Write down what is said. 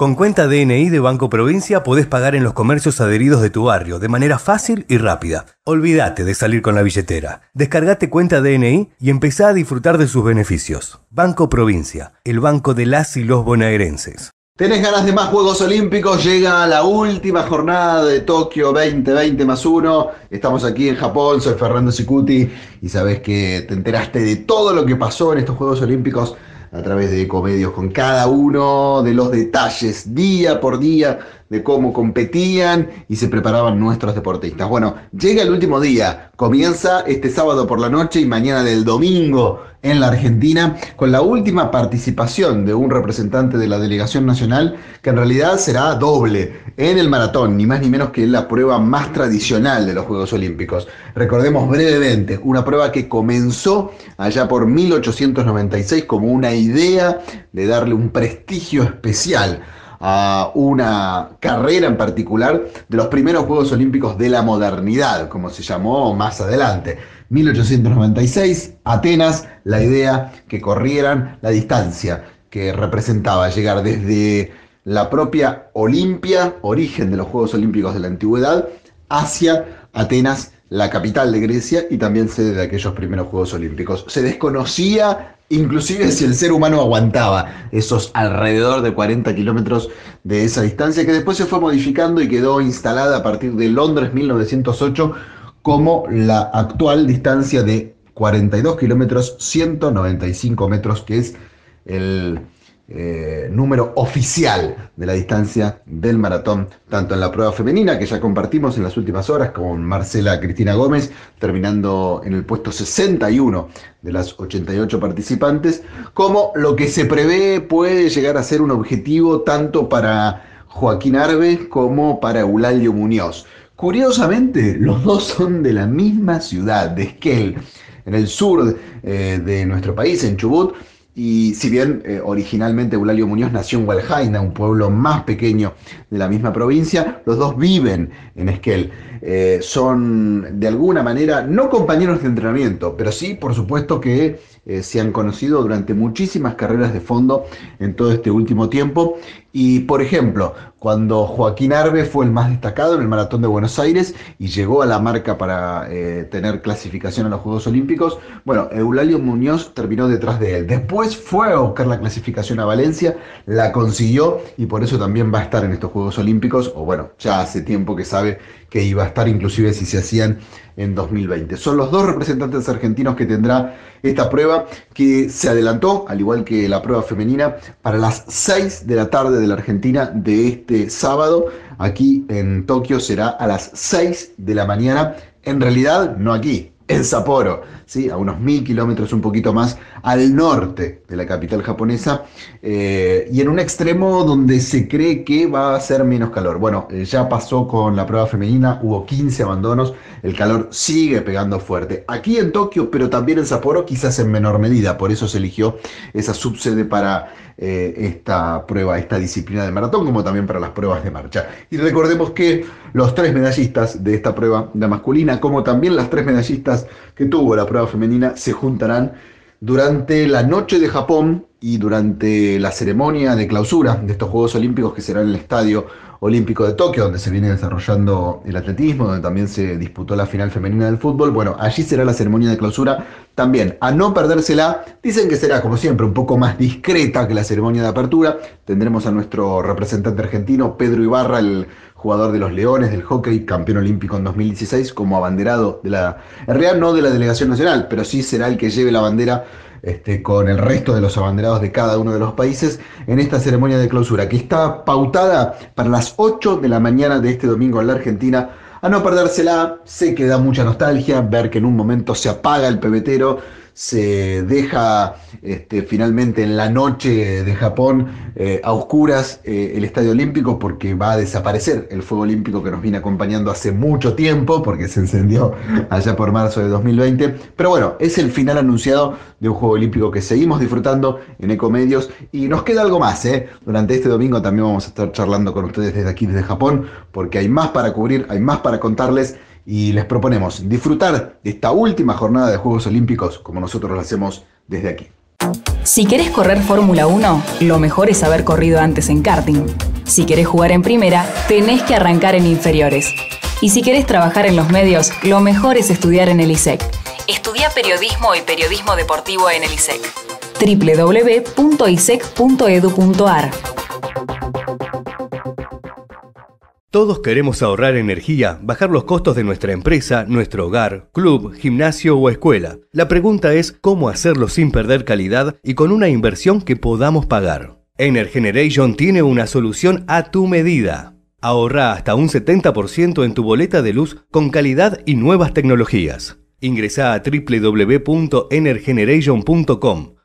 Con cuenta DNI de Banco Provincia podés pagar en los comercios adheridos de tu barrio de manera fácil y rápida. Olvídate de salir con la billetera. Descargate cuenta DNI y empezá a disfrutar de sus beneficios. Banco Provincia, el banco de las y los bonaerenses. ¿Tenés ganas de más Juegos Olímpicos? Llega la última jornada de Tokio 2020 más uno. Estamos aquí en Japón, soy Fernando Sicuti y sabés que te enteraste de todo lo que pasó en estos Juegos Olímpicos a través de comedios con cada uno de los detalles día por día de cómo competían y se preparaban nuestros deportistas. Bueno, llega el último día, comienza este sábado por la noche y mañana del domingo en la Argentina, con la última participación de un representante de la delegación nacional, que en realidad será doble en el maratón, ni más ni menos que en la prueba más tradicional de los Juegos Olímpicos. Recordemos brevemente, una prueba que comenzó allá por 1896 como una idea de darle un prestigio especial a una carrera en particular de los primeros Juegos Olímpicos de la modernidad, como se llamó más adelante. 1896, Atenas, la idea que corrieran la distancia que representaba llegar desde la propia Olimpia, origen de los Juegos Olímpicos de la Antigüedad, hacia Atenas la capital de Grecia y también sede de aquellos primeros Juegos Olímpicos. Se desconocía inclusive si el ser humano aguantaba esos alrededor de 40 kilómetros de esa distancia, que después se fue modificando y quedó instalada a partir de Londres 1908 como la actual distancia de 42 kilómetros 195 metros, que es el eh, número oficial de la distancia del maratón, tanto en la prueba femenina que ya compartimos en las últimas horas con Marcela Cristina Gómez, terminando en el puesto 61 de las 88 participantes, como lo que se prevé puede llegar a ser un objetivo tanto para Joaquín Arbe como para Eulalio Muñoz. Curiosamente, los dos son de la misma ciudad, de Esquel, en el sur eh, de nuestro país, en Chubut, y si bien eh, originalmente Eulalio Muñoz nació en Hualjaina, un pueblo más pequeño de la misma provincia, los dos viven en Esquel. Eh, son de alguna manera no compañeros de entrenamiento, pero sí, por supuesto, que eh, se han conocido durante muchísimas carreras de fondo en todo este último tiempo. Y por ejemplo, cuando Joaquín Arbe fue el más destacado en el Maratón de Buenos Aires y llegó a la marca para eh, tener clasificación a los Juegos Olímpicos, bueno, Eulalio Muñoz terminó detrás de él. Después fue a buscar la clasificación a Valencia, la consiguió y por eso también va a estar en estos Juegos Olímpicos, o bueno, ya hace tiempo que sabe que iba a estar inclusive si se hacían en 2020. Son los dos representantes argentinos que tendrá esta prueba que se adelantó, al igual que la prueba femenina, para las 6 de la tarde de la Argentina de este sábado. Aquí en Tokio será a las 6 de la mañana. En realidad, no aquí, en Sapporo, a unos mil kilómetros, un poquito más al norte de la capital japonesa, eh, y en un extremo donde se cree que va a ser menos calor. Bueno, eh, ya pasó con la prueba femenina, hubo 15 abandonos, el calor sigue pegando fuerte. Aquí en Tokio, pero también en Sapporo, quizás en menor medida, por eso se eligió esa subsede para eh, esta prueba, esta disciplina de maratón, como también para las pruebas de marcha. Y recordemos que los tres medallistas de esta prueba, la masculina, como también las tres medallistas que tuvo la prueba femenina se juntarán durante la noche de Japón y durante la ceremonia de clausura de estos Juegos Olímpicos que será en el Estadio Olímpico de Tokio, donde se viene desarrollando el atletismo, donde también se disputó la final femenina del fútbol. Bueno, allí será la ceremonia de clausura también. A no perdérsela, dicen que será, como siempre, un poco más discreta que la ceremonia de apertura. Tendremos a nuestro representante argentino, Pedro Ibarra, el jugador de los Leones del hockey, campeón olímpico en 2016, como abanderado de la, Real, no de la delegación nacional, pero sí será el que lleve la bandera este, con el resto de los abanderados de cada uno de los países en esta ceremonia de clausura, que está pautada para las 8 de la mañana de este domingo en la Argentina. A no perdérsela, sé que da mucha nostalgia ver que en un momento se apaga el pebetero, se deja este, finalmente en la noche de Japón eh, a oscuras eh, el Estadio Olímpico porque va a desaparecer el fuego olímpico que nos viene acompañando hace mucho tiempo porque se encendió allá por marzo de 2020. Pero bueno, es el final anunciado de un juego olímpico que seguimos disfrutando en Ecomedios y nos queda algo más. ¿eh? Durante este domingo también vamos a estar charlando con ustedes desde aquí, desde Japón, porque hay más para cubrir, hay más para contarles y les proponemos disfrutar de esta última jornada de Juegos Olímpicos como nosotros lo hacemos desde aquí. Si querés correr Fórmula 1, lo mejor es haber corrido antes en karting. Si querés jugar en primera, tenés que arrancar en inferiores. Y si querés trabajar en los medios, lo mejor es estudiar en el ISEC. Estudia periodismo y periodismo deportivo en el ISEC. www.isec.edu.ar Todos queremos ahorrar energía, bajar los costos de nuestra empresa, nuestro hogar, club, gimnasio o escuela. La pregunta es cómo hacerlo sin perder calidad y con una inversión que podamos pagar. Energeneration tiene una solución a tu medida. Ahorra hasta un 70% en tu boleta de luz con calidad y nuevas tecnologías. Ingresa a www.energeneration.com